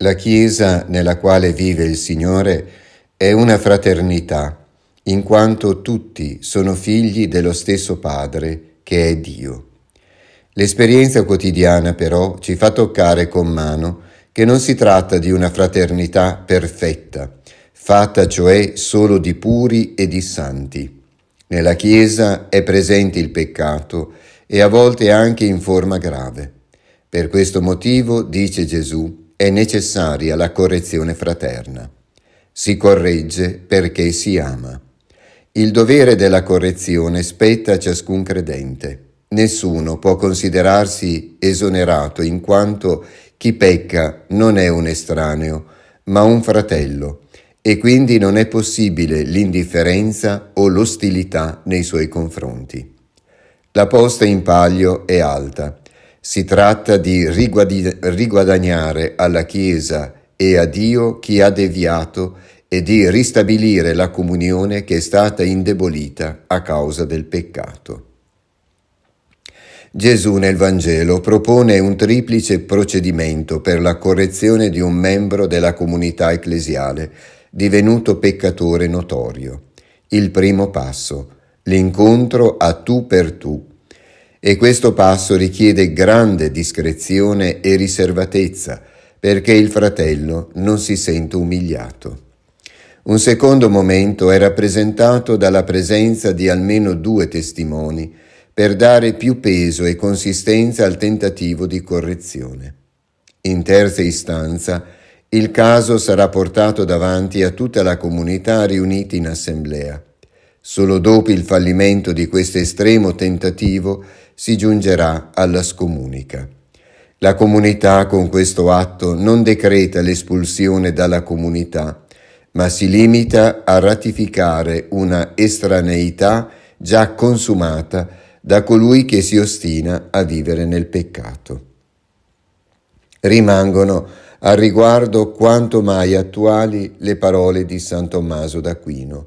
La Chiesa nella quale vive il Signore è una fraternità, in quanto tutti sono figli dello stesso Padre che è Dio. L'esperienza quotidiana però ci fa toccare con mano che non si tratta di una fraternità perfetta, fatta cioè solo di puri e di santi. Nella Chiesa è presente il peccato e a volte anche in forma grave. Per questo motivo, dice Gesù, è necessaria la correzione fraterna. Si corregge perché si ama. Il dovere della correzione spetta a ciascun credente. Nessuno può considerarsi esonerato in quanto chi pecca non è un estraneo, ma un fratello, e quindi non è possibile l'indifferenza o l'ostilità nei suoi confronti. La posta in palio è alta si tratta di riguadagnare alla Chiesa e a Dio chi ha deviato e di ristabilire la comunione che è stata indebolita a causa del peccato. Gesù nel Vangelo propone un triplice procedimento per la correzione di un membro della comunità ecclesiale divenuto peccatore notorio. Il primo passo, l'incontro a tu per tu e questo passo richiede grande discrezione e riservatezza, perché il fratello non si sente umiliato. Un secondo momento è rappresentato dalla presenza di almeno due testimoni per dare più peso e consistenza al tentativo di correzione. In terza istanza, il caso sarà portato davanti a tutta la comunità riunita in assemblea. Solo dopo il fallimento di questo estremo tentativo si giungerà alla scomunica. La comunità con questo atto non decreta l'espulsione dalla comunità, ma si limita a ratificare una estraneità già consumata da colui che si ostina a vivere nel peccato. Rimangono al riguardo quanto mai attuali le parole di San Tommaso d'Aquino.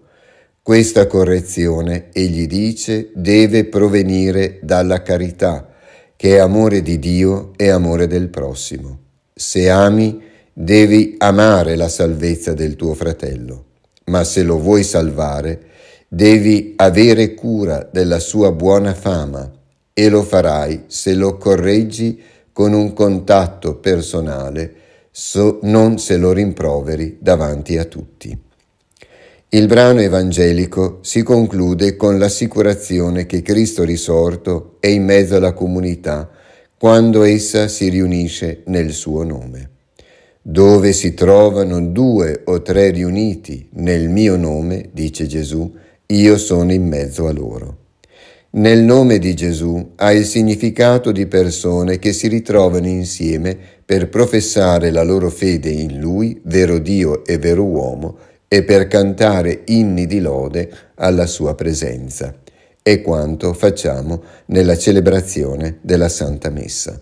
Questa correzione, egli dice, deve provenire dalla carità, che è amore di Dio e amore del prossimo. Se ami, devi amare la salvezza del tuo fratello, ma se lo vuoi salvare, devi avere cura della sua buona fama e lo farai se lo correggi con un contatto personale, so non se lo rimproveri davanti a tutti. Il brano evangelico si conclude con l'assicurazione che Cristo risorto è in mezzo alla comunità quando essa si riunisce nel suo nome. Dove si trovano due o tre riuniti nel mio nome, dice Gesù, io sono in mezzo a loro. Nel nome di Gesù ha il significato di persone che si ritrovano insieme per professare la loro fede in Lui, vero Dio e vero uomo, e per cantare inni di lode alla sua presenza. È quanto facciamo nella celebrazione della Santa Messa.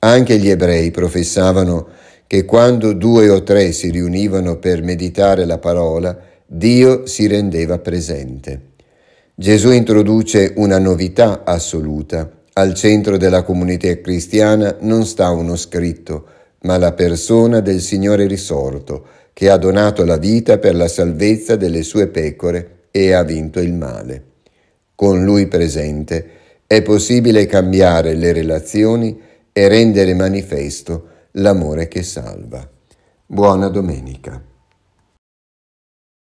Anche gli ebrei professavano che quando due o tre si riunivano per meditare la parola, Dio si rendeva presente. Gesù introduce una novità assoluta. Al centro della comunità cristiana non sta uno scritto, ma la persona del Signore risorto, che ha donato la vita per la salvezza delle sue pecore e ha vinto il male. Con lui presente è possibile cambiare le relazioni e rendere manifesto l'amore che salva. Buona domenica.